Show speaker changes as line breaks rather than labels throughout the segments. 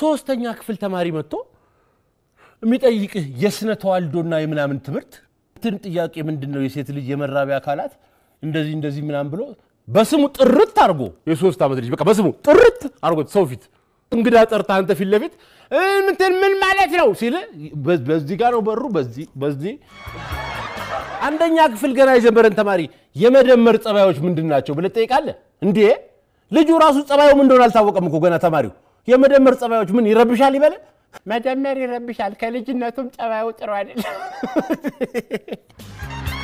ሶስተኛ ክፍል ተማሪ መጥቶ የሚጠይቅህ የስነ ተዋልዶና የምናምን ትምህርት ትን ጥያቄ ምንድን ነው የሴት ልጅ የመራቢያ አካላት እንደዚህ እንደዚህ ምናምን ብሎ በስሙ ጥርት አድርጎ የሶስት ዓመት ልጅ በቃ በስሙ ጥርት አድርጎ ሰው ፊት እንግዳ ጠርታ አንተ ፊት ለፊት እንትን ምን ማለት ነው ሲል በዚህ ጋር ነው በሩ በዚህ አንደኛ ክፍል ገና የጀመረን ተማሪ የመደመር ጸባዮች ምንድን ናቸው ብለህ ትጠይቃለህ እንዴ ልጁ ራሱ ጸባዩ ምን እንደሆነ አልታወቀም እኮ ገና ተማሪው የመደመር ጸባዮች ምን ይረብሻል ይበለ መደመር ይረብሻል። ከልጅነቱም ጸባዩ ጥሩ አይደለም።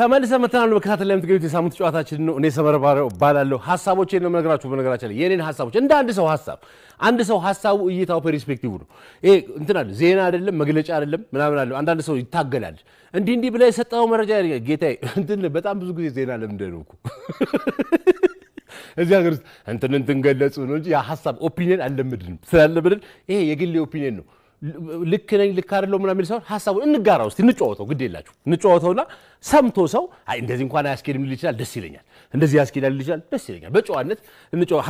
ተመልሰ መተናሉ በከታተል ላይ የምትገኙት የሳምንት ጨዋታችን ነው። እኔ ሰመረባሪያው እባላለሁ። ሀሳቦች ነው የምነግራችሁ። በነገራችን ላይ የኔን ሀሳቦች እንደ አንድ ሰው ሀሳብ አንድ ሰው ሀሳቡ እይታው ፐርስፔክቲቭ ነው። ይሄ እንትን አለ ዜና አይደለም መግለጫ አይደለም ምናምን አለ። አንዳንድ ሰው ይታገላል። እንዲህ እንዲህ ብላ የሰጠው መረጃ ጌታዬ እንትን በጣም ብዙ ጊዜ ዜና ለምንድን ነው እኮ እዚህ ሀገር ውስጥ እንትን እንትን ገለጹ ነው እንጂ ያ ሀሳብ ኦፒኒየን አልለምድንም ስላለምድን ይሄ የግሌ ኦፒኒየን ነው ልክ ነኝ ልክ አይደለሁ ምናምን የሚል ሳይሆን ሀሳቡን እንጋራ ውስጥ እንጫወተው፣ ግድ የላችሁ እንጨዋወተውና ሰምቶ ሰው አይ እንደዚህ እንኳን አያስኬድም ሊል ይችላል፣ ደስ ይለኛል። እንደዚህ ያስኬዳል ሊል ይችላል፣ ደስ ይለኛል። በጨዋነት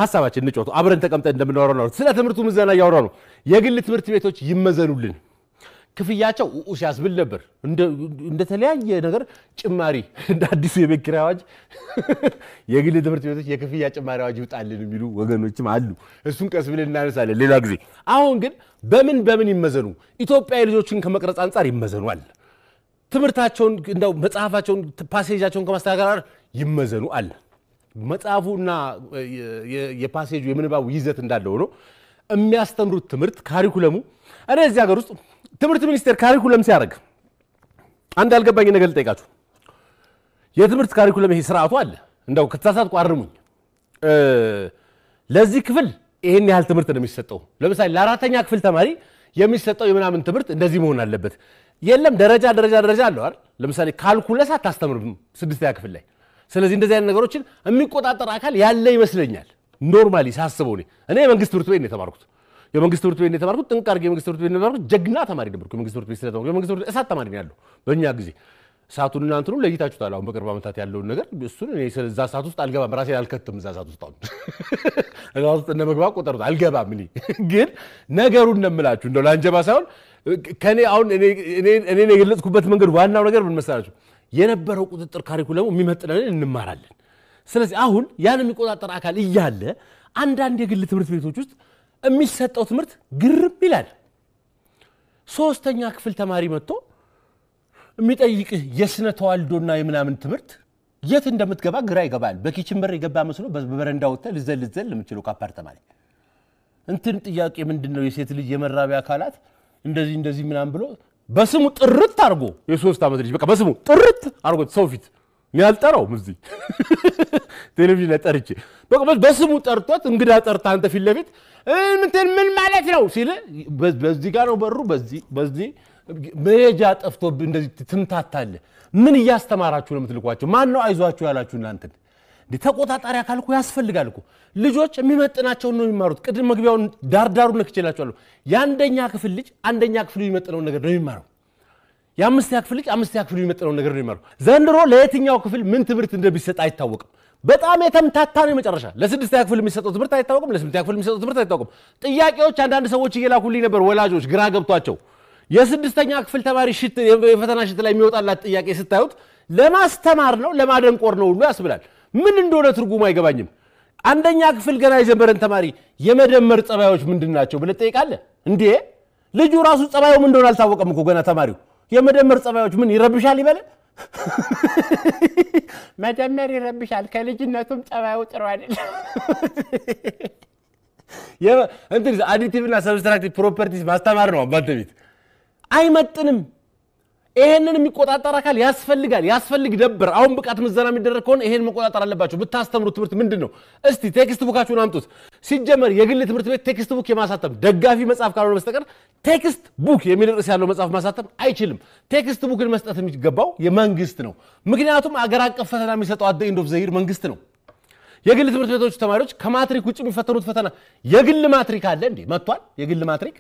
ሀሳባችን እንጨዋወተው። አብረን ተቀምጠን እንደምናወራው ስለ ትምህርቱ ምዘና እያወራ ነው። የግል ትምህርት ቤቶች ይመዘኑልን። ክፍያቸው ኡ ሲያስብል ነበር። እንደተለያየ ነገር ጭማሪ እንደ አዲሱ የቤት ኪራይ አዋጅ የግል ትምህርት ቤቶች የክፍያ ጭማሪ አዋጅ ይውጣልን የሚሉ ወገኖችም አሉ። እሱን ቀስ ብለን እናነሳለን ሌላ ጊዜ። አሁን ግን በምን በምን ይመዘኑ? ኢትዮጵያ ልጆችን ከመቅረጽ አንጻር ይመዘኗል። ትምህርታቸውን እንደው መጽሐፋቸውን ፓሴጃቸውን ከማስተካከል ይመዘኑ አለ። መጽሐፉና የፓሴጁ የምንባቡ ይዘት እንዳለው ነው የሚያስተምሩት ትምህርት ካሪኩለሙ እኔ እዚህ ሀገር ውስጥ ትምህርት ሚኒስቴር ካሪኩለም ሲያደርግ አንድ አልገባኝ ነገር ልጠይቃችሁ። የትምህርት ካሪኩለም ይሄ ስርዓቱ አለ። እንደው ከተሳሳትኩ አርሙኝ። ለዚህ ክፍል ይሄን ያህል ትምህርት ነው የሚሰጠው። ለምሳሌ ለአራተኛ ክፍል ተማሪ የሚሰጠው የምናምን ትምህርት እንደዚህ መሆን አለበት። የለም ደረጃ ደረጃ ደረጃ አለው አይደል? ለምሳሌ ካልኩለስ አታስተምርም ስድስተኛ ክፍል ላይ። ስለዚህ እንደዚህ አይነት ነገሮችን የሚቆጣጠር አካል ያለ ይመስለኛል። ኖርማሊ ሳስበው እኔ እኔ የመንግስት ትምህርት ቤት ነው የተማርኩት የመንግስት ትምህርት ቤት የተማርኩት ጥንቅ አድርጌ የመንግስት ትምህርት ቤት የተማርኩት ጀግና ተማሪ ነበርኩ። የመንግስት ትምህርት ቤት ስለተማርኩ የመንግስት ትምህርት ቤት እሳት ተማሪ ነው ያለው በእኛ ጊዜ እሳቱን እና እንትኑን ለይታችሁታል። አሁን በቅርብ ዓመታት ያለውን ነገር እሱን እኔ እዛ እሳት ውስጥ አልገባም፣ ራሴን አልከትም። እዛ እሳት ውስጥ አሁን እዛ ውስጥ እንደ መግባ ቆጠሩት አልገባም። እኔ ግን ነገሩን እንደምላችሁ እንደው ለአንጀባ ሳይሆን ከኔ አሁን እኔ የገለጽኩበት መንገድ ዋናው ነገር ምን መሰላችሁ የነበረው ቁጥጥር ካሪኩለሙ የሚመጥነን እንማራለን። ስለዚህ አሁን ያን የሚቆጣጠር አካል እያለ አንዳንድ የግል ትምህርት ቤቶች ውስጥ የሚሰጠው ትምህርት ግርም ይላል። ሶስተኛ ክፍል ተማሪ መጥቶ የሚጠይቅህ የስነ ተዋልዶና የምናምን ትምህርት የት እንደምትገባ ግራ ይገባል። በኪችን በር የገባ መስሎ በበረንዳ ወጥተህ ልዘል ልዘል የምችለው ከአፓርተማ ላይ እንትን ጥያቄ ምንድን ነው የሴት ልጅ የመራቢያ አካላት እንደዚህ እንደዚህ ምናምን ብሎ በስሙ ጥርት አድርጎ የሶስት ዓመት ልጅ በቃ በስሙ ጥርት አድርጎ ሰው ፊት ያልጠራው ምዚ ቴሌቪዥን ጠርቼ ጠርቼ በስሙ ጠርቶት እንግዳ ጠርታ አንተ ፊት ለፊት እንትን ምን ማለት ነው ሲል በዚህ ጋር ነው በሩ በዚህ መሄጃ ጠፍቶ እንደዚህ ትምታታለ። ምን እያስተማራችሁ ነው የምትልኳቸው? ማን ነው አይዟችሁ ያላችሁ እናንተን? ተቆጣጣሪ አካል እኮ ያስፈልጋል እኮ። ልጆች የሚመጥናቸውን ነው የሚማሩት። ቅድም መግቢያውን ዳርዳሩ ነክቼላችኋለሁ። የአንደኛ ክፍል ልጅ አንደኛ ክፍሉ የሚመጥነውን ነገር ነው የሚማረው። የአምስተኛ ክፍል ልጅ አምስተኛ ክፍል የሚመጥነውን ነገር ነው የሚማረው። ዘንድሮ ለየትኛው ክፍል ምን ትምህርት እንደሚሰጥ አይታወቅም። በጣም የተምታታ ነው። የመጨረሻ ለስድስተኛ ክፍል የሚሰጠው ትምህርት አይታወቅም፣ ለስምንተኛ ክፍል የሚሰጠው ትምህርት አይታወቅም። ጥያቄዎች አንዳንድ ሰዎች እየላኩልኝ ነበር፣ ወላጆች ግራ ገብቷቸው የስድስተኛ ክፍል ተማሪ ሽት የፈተና ሽት ላይ የሚወጣላት ጥያቄ ስታዩት ለማስተማር ነው ለማደንቆር ነው ሁሉ ያስብላል። ምን እንደሆነ ትርጉሙ አይገባኝም። አንደኛ ክፍል ገና የጀመረን ተማሪ የመደመር ጸባዮች ምንድን ናቸው ብለህ ትጠይቃለህ እንዴ? ልጁ ራሱ ጸባዩ ምን እንደሆነ አልታወቀም እኮ ገና ተማሪው። የመደመር ጸባዮች ምን ይረብሻል ይበለ መጀመር ይረብሻል። ከልጅነቱም ጸባዩ ጥሩ አይደለም። እንትን አዲቲቭ እና ሰብስትራክቲቭ ፕሮፐርቲስ ማስተማር ነው አባንተ ቤት አይመጥንም። ይሄንን የሚቆጣጠር አካል ያስፈልጋል። ያስፈልግ ነበር። አሁን ብቃት ምዘና የሚደረግ ከሆነ ይሄን መቆጣጠር አለባቸው። ብታስተምሩ ትምህርት ምንድን ነው? እስቲ ቴክስት ቡካችሁን አምጡት። ሲጀመር የግል ትምህርት ቤት ቴክስት ቡክ የማሳተም ደጋፊ መጽሐፍ ካልሆነ በስተቀር ቴክስት ቡክ የሚል ርዕስ ያለው መጽሐፍ ማሳተም አይችልም። ቴክስት ቡክን መስጠት የሚገባው የመንግስት ነው። ምክንያቱም አገር አቀፍ ፈተና የሚሰጠው አደ ኢንዶፍ ዘሂር መንግስት ነው። የግል ትምህርት ቤቶች ተማሪዎች ከማትሪክ ውጭ የሚፈተኑት ፈተና የግል ማትሪክ አለ እንዴ? መጥቷል። የግል ማትሪክ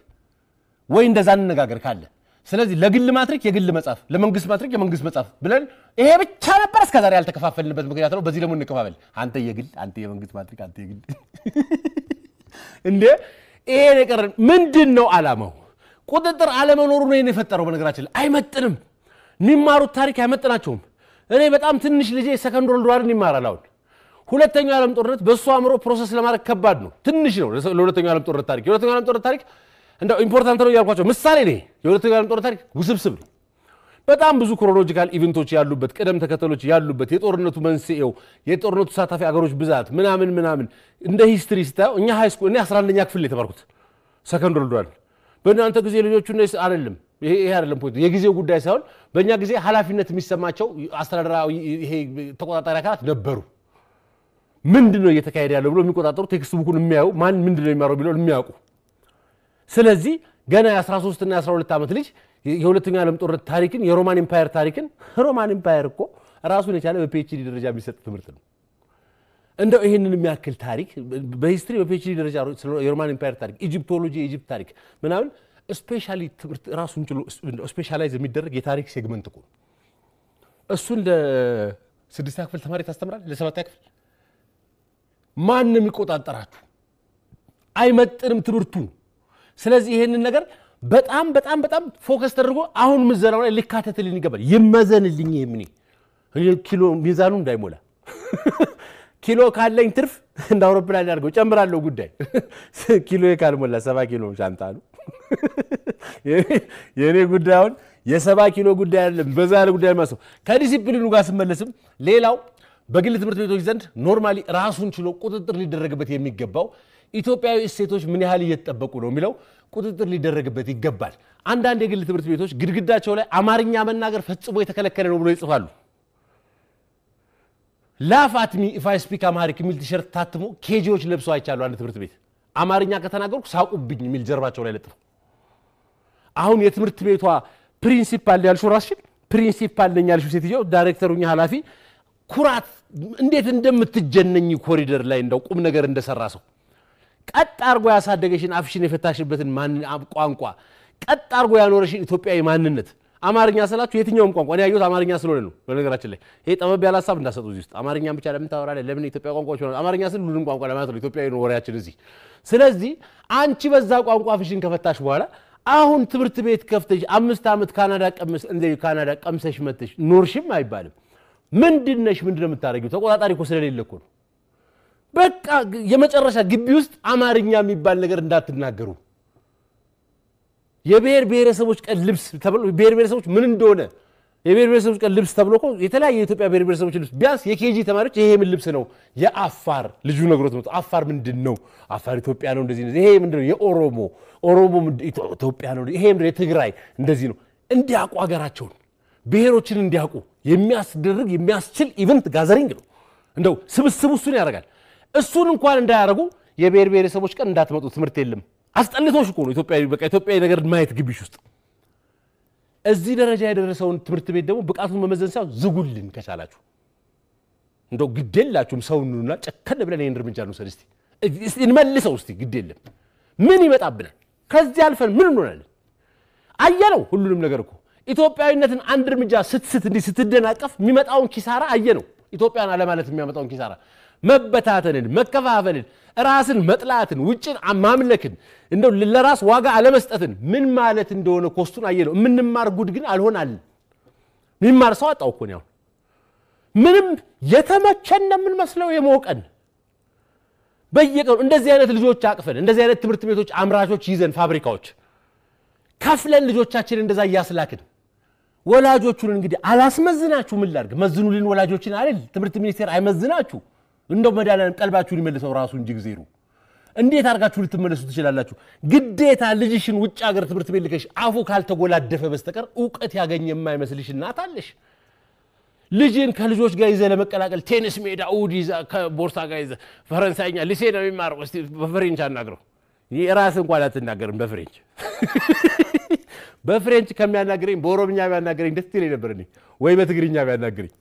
ወይ እንደዛ እንነጋገር ካለ ስለዚህ ለግል ማትሪክ የግል መጽሐፍ፣ ለመንግስት ማትሪክ የመንግስት መጽሐፍ ብለን ይሄ ብቻ ነበር እስከዛሬ ያልተከፋፈልንበት ምክንያት ነው። በዚህ ለምን እንከፋፈል? አንተ የግል አንተ የመንግስት ማትሪክ አንተ የግል እንዴ! ይሄ ነገር ምንድን ነው አላማው? ቁጥጥር አለመኖሩ ነው የፈጠረው። በነገራችን ላይ አይመጥንም፣ የሚማሩት ታሪክ አይመጥናቸውም። እኔ በጣም ትንሽ ልጄ ሰከንድ ወርልድ ዋርን ይማራል አሁን ሁለተኛው ዓለም ጦርነት በእሱ አእምሮ ፕሮሰስ ለማድረግ ከባድ ነው። ትንሽ ነው ለሁለተኛው ዓለም ጦርነት ታሪክ የሁለተኛው ዓለም ጦርነት ታሪክ እንደ ኢምፖርታንት ነው እያልኳቸው ምሳሌ ነው። የሁለተኛው ዓለም ጦር ታሪክ ውስብስብ ነው። በጣም ብዙ ክሮሎጂካል ኢቨንቶች ያሉበት ቅደም ተከተሎች ያሉበት የጦርነቱ መንስኤው የጦርነቱ ተሳታፊ አገሮች ብዛት ምናምን ምናምን እንደ ሂስትሪ ስታየው እኛ ሃይስኩል እኔ 11ኛ ክፍል የተማርኩት ሰከንድ ወልዷል በእናንተ ጊዜ ልጆቹ እነሱ አይደለም። ይሄ ይሄ አይደለም ፖይንት የጊዜው ጉዳይ ሳይሆን በእኛ ጊዜ ኃላፊነት የሚሰማቸው አስተዳደራዊ ይሄ ተቆጣጣሪ አካላት ነበሩ። ምንድን ነው እየተካሄደ ያለው ብሎ የሚቆጣጠሩ ቴክስት ቡኩን የሚያዩ ማን ምንድን ነው የሚያረው ቢለው የሚያውቁ ስለዚህ ገና የ13 እና 12 ዓመት ልጅ የሁለተኛው ዓለም ጦርነት ታሪክን የሮማን ኢምፓየር ታሪክን ሮማን ኢምፓየር እኮ ራሱን የቻለ በፒኤችዲ ደረጃ የሚሰጥ ትምህርት ነው። እንደው ይህንን የሚያክል ታሪክ በሂስትሪ በፒኤችዲ ደረጃ የሮማን ኢምፓየር ታሪክ፣ ኢጂፕቶሎጂ፣ የኢጂፕት ታሪክ ምናምን ስፔሻሊ ትምህርት ራሱን ችሎ ስፔሻላይዝ የሚደረግ የታሪክ ሴግመንት እኮ እሱን ለስድስተኛ ክፍል ተማሪ ታስተምራል። ለሰባተኛ ክፍል ማንም የሚቆጣጠራችሁ? አይመጥንም ትምህርቱ ስለዚህ ይህንን ነገር በጣም በጣም በጣም ፎከስ ተደርጎ አሁን ምዘናው ላይ ሊካተትልን ይገባል። ይመዘንልኝ። ይህምኒ ኪሎ ሚዛኑ እንዳይሞላ ኪሎ ካለኝ ትርፍ እንደ አውሮፕላን ያድርገው ጨምራለሁ። ጉዳይ ኪሎ ካልሞላ ሰባ ኪሎ ሻንጣ ነው የእኔ ጉዳይ። አሁን የሰባ ኪሎ ጉዳይ አይደለም፣ በዛ ያለ ጉዳይ ማሰብ ከዲሲፕሊኑ ጋር ስመለስም ሌላው በግል ትምህርት ቤቶች ዘንድ ኖርማሊ ራሱን ችሎ ቁጥጥር ሊደረግበት የሚገባው ኢትዮጵያዊ እሴቶች ምን ያህል እየተጠበቁ ነው የሚለው ቁጥጥር ሊደረግበት ይገባል። አንዳንድ የግል ትምህርት ቤቶች ግድግዳቸው ላይ አማርኛ መናገር ፈጽሞ የተከለከለ ነው ብሎ ይጽፋሉ። ላፍ አትሚ ስፒክ አማሪክ የሚል ቲሸርት ታትሞ ኬጂዎች ለብሶ አይቻሉ። አንድ ትምህርት ቤት አማርኛ ከተናገርኩ ሳቁብኝ የሚል ጀርባቸው ላይ ለጥፈው። አሁን የትምህርት ቤቷ ፕሪንሲፓል ያልሹ ራስሽን ፕሪንሲፓል ነኝ ያልሹ ሴትዮ ዳይሬክተሩኛ ኃላፊ ኩራት እንዴት እንደምትጀነኝ ኮሪደር ላይ እንደው ቁም ነገር እንደሰራ ሰው ቀጥ አርጎ ያሳደገሽን አፍሽን የፈታሽበትን ቋንቋ ቀጥ አርጎ ያኖረሽን ኢትዮጵያዊ ማንነት አማርኛ ስላችሁ የትኛውም ቋንቋ እኔ ያየሁት አማርኛ ስለሆነ ነው። በነገራችን ላይ ይሄ ጠበብ ያለ ሀሳብ እንዳሰጡ እዚህ ውስጥ አማርኛን ብቻ ለምን ታወራለህ? ለምን ኢትዮጵያ ቋንቋዎች ሆነ አማርኛ ስል ሁሉንም ቋንቋ ለማለት ነው። ኢትዮጵያዊ ነው ወሬያችን እዚህ። ስለዚህ አንቺ በዛ ቋንቋ አፍሽን ከፈታሽ በኋላ አሁን ትምህርት ቤት ከፍተሽ አምስት ዓመት ካናዳ ቀምሰሽ መተሽ ኖርሽም አይባልም። ምንድነሽ? ምንድነ የምታደርጊው? ተቆጣጣሪ እኮ ስለሌለ እኮ ነው። በቃ የመጨረሻ ግቢ ውስጥ አማርኛ የሚባል ነገር እንዳትናገሩ። የብሔር ብሔረሰቦች ቀን ልብስ ተብሎ ብሔር ብሔረሰቦች ምን እንደሆነ የብሔር ብሔረሰቦች ቀን ልብስ ተብሎ እኮ የተለያየ የኢትዮጵያ ብሔር ብሔረሰቦች ልብስ ቢያንስ የኬጂ ተማሪዎች ይሄ ምን ልብስ ነው? የአፋር ልጁ ነግሮት ነው። አፋር ምንድን ነው? አፋር ኢትዮጵያ ነው እንደዚህ ነው። ይሄ ምንድን ነው? የኦሮሞ ኦሮሞ ኢትዮጵያ ነው። ይሄ ምንድን ነው? የትግራይ እንደዚህ ነው። እንዲያውቁ ሀገራቸውን ብሔሮችን እንዲያውቁ የሚያስደርግ የሚያስችል ኢቨንት ጋዘሪንግ ነው። እንደው ስብስብ እሱን ያደርጋል። እሱን እንኳን እንዳያደርጉ የብሔር ብሔረሰቦች ቀን እንዳትመጡ ትምህርት የለም አስጠልቶች እኮ ነው ኢትዮጵያዊ በቃ ኢትዮጵያዊ ነገር ማየት ግቢሽ ውስጥ እዚህ ደረጃ የደረሰውን ትምህርት ቤት ደግሞ ብቃቱን መመዘን ሳይሆን ዝጉልን ከቻላችሁ እንደው ግድ የላችሁም ሰው እንኑና ጨከን ብለን ይህን እርምጃ እንውሰድ እስቲ እንመልሰው እስቲ ግድ የለም ምን ይመጣብናል ከዚህ አልፈን ምን እንሆናለን አየነው ሁሉንም ነገር እኮ ኢትዮጵያዊነትን አንድ እርምጃ ስትስት እንዲህ ስትደናቀፍ የሚመጣውን ኪሳራ አየ ነው። ኢትዮጵያን አለማለት የሚያመጣውን ኪሳራ መበታተንን፣ መከፋፈልን፣ ራስን መጥላትን፣ ውጭን ማምለክን፣ እንደው ለራስ ዋጋ አለመስጠትን ምን ማለት እንደሆነ ኮስቱን አየ ነው። የምንማር ጉድ ግን አልሆናልን። የሚማር ሰው አጣው እኮ ያው ምንም የተመቸን ነው የሞቀን በየቀኑ እንደዚህ አይነት ልጆች አቅፈን እንደዚህ አይነት ትምህርት ቤቶች አምራቾች ይዘን ፋብሪካዎች ከፍለን ልጆቻችን እንደዛ እያስላክን ወላጆቹን እንግዲህ አላስመዝናችሁ ምን ላድርግ መዝኑልን ወላጆችን አይደል ትምህርት ሚኒስቴር አይመዝናችሁ እንደው መድኃኒዓለም ቀልባችሁን ይመልሰው ራሱ እንጂ እግዜሩ እንዴት አድርጋችሁ ልትመለሱ ትችላላችሁ ግዴታ ልጅሽን ውጭ ሀገር ትምህርት ቤት ልከሽ አፉ ካልተጎላደፈ በስተቀር እውቀት ያገኘ የማይመስልሽ እናት አለሽ ልጅን ከልጆች ጋር ይዘ ለመቀላቀል ቴኒስ ሜዳ ውድ ይዘ ከቦርሳ ጋር ይዘ ፈረንሳይኛ ሊሴ ነው የሚማረው በፍሬንች አናግረው ራስ እንኳን አትናገርም በፍሬንች በፍሬንች ከሚያናግረኝ በኦሮምኛ ቢያናግረኝ ደስ ይለኝ ነበር እኔ ወይ በትግርኛ ቢያናግረኝ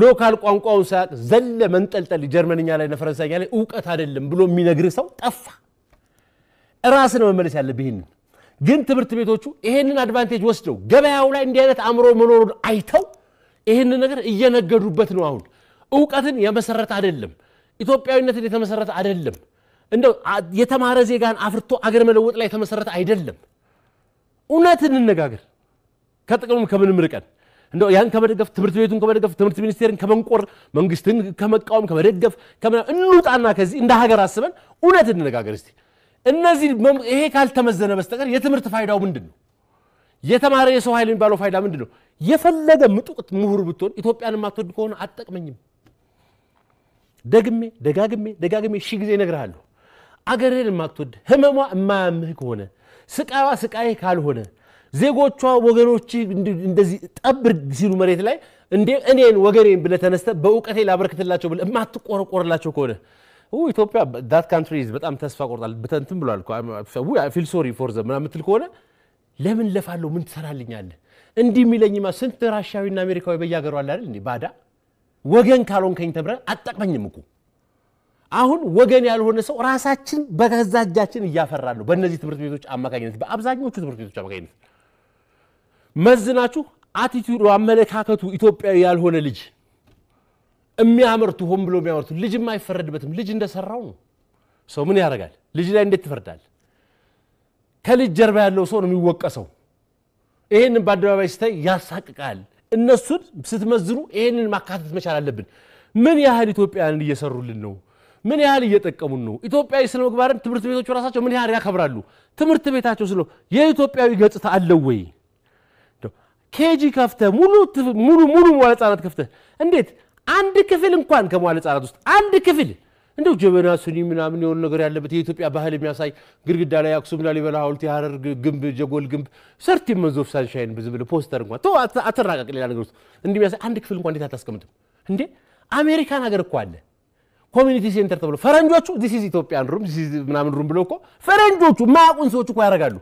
ሎካል ቋንቋውን ሳያቅ ዘለ መንጠልጠል ጀርመንኛ ላይ ፈረንሳይኛ ላይ እውቀት አይደለም ብሎ የሚነግር ሰው ጠፋ። ራስን መመለስ ያለብህ ይህንን ግን ትምህርት ቤቶቹ ይሄንን አድቫንቴጅ ወስደው ገበያው ላይ እንዲህ አይነት አእምሮ መኖሩን አይተው ይህን ነገር እየነገዱበት ነው። አሁን እውቀትን የመሰረተ አይደለም፣ ኢትዮጵያዊነትን የተመሰረተ አይደለም፣ እንደው የተማረ ዜጋን አፍርቶ አገር መለወጥ ላይ የተመሰረተ አይደለም። እውነት እንነጋገር ከጥቅምም ከምንም ርቀን እንደ ያን ከመደገፍ ትምህርት ቤቱን ከመደገፍ ትምህርት ሚኒስቴርን ከመንቆር መንግስትን ከመቃወም ከመደገፍ እንውጣና ከዚህ እንደ ሀገር አስበን እውነት እንነጋገር እስቲ። እነዚህ ይሄ ካልተመዘነ በስተቀር የትምህርት ፋይዳው ምንድን ነው? የተማረ የሰው ኃይል የሚባለው ፋይዳ ምንድን ነው? የፈለገ ምጡቅት ምሁር ብትሆን ኢትዮጵያን የማትወድ ከሆነ አትጠቅመኝም። ደግሜ ደጋግሜ ደጋግሜ ሺ ጊዜ እነግርሃለሁ። አገሬን የማትወድ ህመሟ የማያምህ ከሆነ ስቃዋ ስቃይ ካልሆነ ዜጎቿ ወገኖች እንደዚህ ጠብር ሲሉ መሬት ላይ እንዴ እኔን ወገኔን ብለ ተነስተ በእውቀቴ ላበረክትላቸው ብለ የማትቆረቆርላቸው ከሆነ ኢትዮጵያ ዳት ካንትሪ በጣም ተስፋ ቆርጣል ብተንትም ብሏል ፊል ሶሪ ፎር ዘ ምናምን የምትል ከሆነ ለምን ለፋለሁ ምን ትሰራልኛለህ እንዲህ የሚለኝማ ስንት ራሻዊና አሜሪካዊ በያገሩ አለ አይደል ባዳ ወገን ካልሆንከኝ ተብረ አጠቅመኝም እኮ አሁን ወገን ያልሆነ ሰው ራሳችን በገዛ እጃችን እያፈራ ነው። በእነዚህ ትምህርት ቤቶች አማካኝነት፣ በአብዛኞቹ ትምህርት ቤቶች አማካኝነት መዝናችሁ አቲቱዱ አመለካከቱ ኢትዮጵያዊ ያልሆነ ልጅ የሚያመርቱ ሆን ብሎ የሚያመርቱ ልጅም አይፈረድበትም። ልጅ እንደሰራው ነው። ሰው ምን ያደርጋል? ልጅ ላይ እንዴት ትፈርዳል? ከልጅ ጀርባ ያለው ሰው ነው የሚወቀሰው። ይህንን በአደባባይ ስታይ ያሳቅቃል። እነሱን ስትመዝኑ ይህንን ማካተት መቻል አለብን። ምን ያህል ኢትዮጵያውያን እየሰሩልን ነው? ምን ያህል እየጠቀሙን ነው? ኢትዮጵያዊ ስነ ምግባርን ትምህርት ቤቶቹ ራሳቸው ምን ያህል ያከብራሉ? ትምህርት ቤታቸው ስለ የኢትዮጵያዊ ገጽታ አለው ወይ? ኬጂ ከፍተህ ሙሉ ሙሉ ሙሉ መዋለ ህጻናት ከፍተህ እንዴት አንድ ክፍል እንኳን ከመዋለ ህጻናት ውስጥ አንድ ክፍል እንደው ጀበና ስኒ ምናምን የሆኑ ነገር ያለበት የኢትዮጵያ ባህል የሚያሳይ ግድግዳ ላይ አክሱም ላሊበላ ሐውልት የሀረር ግንብ ጀጎል ግንብ ሰርቲ መንዞ ሳንሻይን ብዙ ፖስተር እንኳን ተው አትራቀቅ ሌላ ነገር ውስጥ እንዲህ የሚያሳይ አንድ ክፍል እንኳን እንዴት አታስቀምጥም እንዴ አሜሪካን ሀገር እኮ አለ ኮሚኒቲ ሴንተር ተብሎ ፈረንጆቹ ዚስ ኢዝ ኢትዮጵያን ሩም ምናምን ሩም ብሎ እኮ ፈረንጆቹ ማያውቁን ሰዎች እኮ ያደርጋሉ።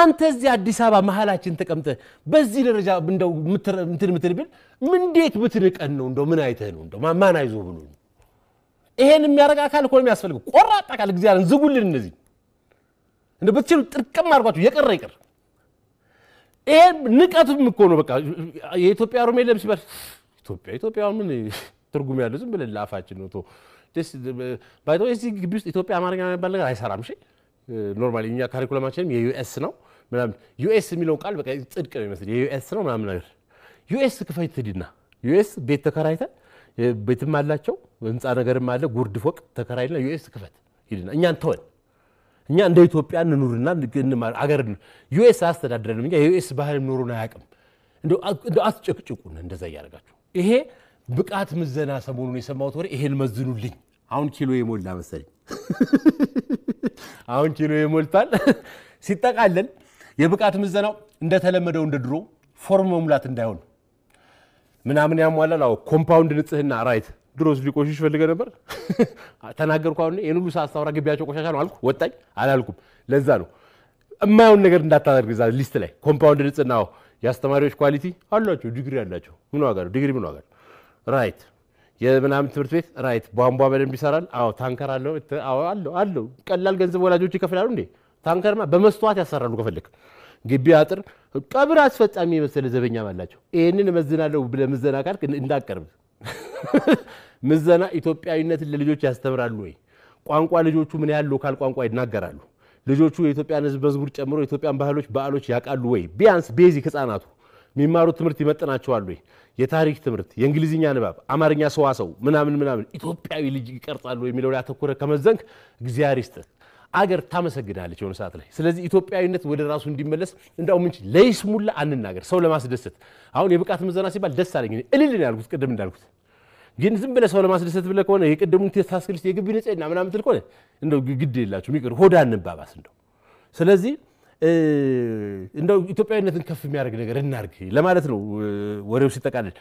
አንተ እዚህ አዲስ አበባ መሀላችን ተቀምጠ በዚህ ደረጃ እንደው እንትን ምትል ብል እንዴት ብትንቀን ነው? እንደው ምን አይተህ ነው? እንደው ማን አይዞ ብሎ ይሄን የሚያደርግ አካል እኮ ነው የሚያስፈልገው። ቆራጥ አካል እግዚአብሔር ዝጉልን። እነዚህ እንደ ብትችሉ ጥርቅም አድርጓቸው የቀረ ይቅር። ይሄን ንቀቱም እኮ ነው በቃ የኢትዮጵያ ሩም የለም ሲባል ኢትዮጵያ ኢትዮጵያ ምን ትርጉም ያለው ዝም ብለን ለአፋችን ነው ባይቶ እዚህ ግቢ ውስጥ ኢትዮጵያ አማርኛ የሚባል ነገር አይሰራም። እሺ ኖርማሊ uh, እኛ ካሪኩለማችንም የዩኤስ ነው ምናምን ዩኤስ የሚለውን ቃል በቃ ጽድቅ ነው ይመስል የዩኤስ ነው ምናምን ነገር ዩኤስ ክፈት ትድና ዩኤስ ቤት ተከራይተ ቤትም አላቸው ህንፃ ነገርም አለ ጉርድ ፎቅ ተከራይና ዩኤስ ክፈት ሂድና እኛን ተወን እኛ እንደ ኢትዮጵያ እንኑርና አገር ዩኤስ አያስተዳድረንም። እ የዩኤስ ባህል ኖሩን አያውቅም። እንደ አትጨቅጭቁን እንደዛ እያደረጋችሁ ይሄ ብቃት ምዘና ሰሞኑን የሰማሁት ወሬ ይሄን መዝኑልኝ። አሁን ኪሎ የሞላ መሰለኝ፣ አሁን ኪሎ የሞልቷል። ሲጠቃለል የብቃት ምዘናው እንደተለመደው እንደ ድሮ ፎርም መሙላት እንዳይሆን ምናምን ያሟላል። አዎ ኮምፓውንድ ንጽህና ራይት። ድሮስ ሊቆሽሽ ፈልገ ነበር ተናገርኩ። አሁን ይህን ሁሉ ሳስታውራ ግቢያቸው ቆሻሻ ነው አልኩ። ወጣኝ አላልኩም። ለዛ ነው እማየውን ነገር እንዳታደርግ እዛ ሊስት ላይ ኮምፓውንድ ንጽህና የአስተማሪዎች ኳሊቲ አሏቸው፣ ዲግሪ አላቸው። ምን ዋጋ ነው ዲግሪ? ምን ዋጋ ነው? ራይት የምናምን ትምህርት ቤት ራይት ቧንቧ በደንብ ይሰራል። አዎ ታንከር አለው አለው አለው። ቀላል ገንዘብ ወላጆች ይከፍላሉ እንዴ? ታንከርማ በመስተዋት ያሰራሉ። ከፈልክ ግቢ አጥር ቀብር አስፈጻሚ የመሰለ ዘበኛ አላቸው። ይህንን እመዝናለሁ ብለህ ምዘና ካልክ እንዳቀርብ ምዘና ኢትዮጵያዊነትን ለልጆች ያስተምራሉ ወይ? ቋንቋ ልጆቹ ምን ያህል ሎካል ቋንቋ ይናገራሉ? ልጆቹ የኢትዮጵያን ህዝብ መዝሙር ጨምሮ የኢትዮጵያን ባህሎች፣ በዓሎች ያውቃሉ ወይ? ቢያንስ ቤዚክ ህጻናቱ የሚማሩት ትምህርት ይመጥናቸዋል ወይ? የታሪክ ትምህርት፣ የእንግሊዝኛ ንባብ፣ አማርኛ ሰዋሰው ምናምን ምናምን ኢትዮጵያዊ ልጅ ይቀርጻሉ የሚለው ላይ ያተኮረ ከመዘንክ እግዚአብሔር ይስጥ አገር ታመሰግናለች የሆነ ሰዓት ላይ። ስለዚህ ኢትዮጵያዊነት ወደ ራሱ እንዲመለስ እንዳው ምንጭ ለይስሙላ አንናገር፣ ሰው ለማስደሰት አሁን የብቃት ምዘና ሲባል ደስ አለኝ እልል ያልኩት ቅድም እንዳልኩት ግን ዝም ብለህ ሰው ለማስደሰት ብለህ ከሆነ የቀደሙን ታስክልስ የግቢ ንጽህና ምናምን ትል ከሆነ እንደው ግድ የላችሁ የሚቀር ሆዳ እንባባስ እንደው ስለዚህ እንደው ኢትዮጵያዊነትን ከፍ የሚያደርግ ነገር እናርግ ለማለት ነው ወሬው ሲጠቃልል